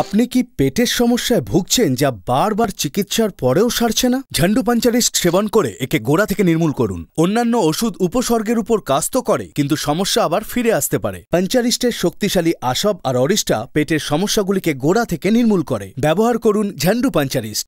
আপনি কি পেটের সমস্যায় ভুগছেন যা বারবার চিকিৎসার পরেও সারছে না ঝান্ডু পাঞ্চারিস্ট সেবন করে একে গোড়া থেকে নির্মূল করুন অন্যান্য ওষুধ উপসর্গের উপর কাজ তো করে কিন্তু সমস্যা আবার ফিরে আসতে পারে পাঞ্চারিস্টের শক্তিশালী আসব আর অরিষ্টা পেটের সমস্যাগুলিকে গোড়া থেকে নির্মূল করে ব্যবহার করুন ঝান্ডু পাঞ্চারিস্ট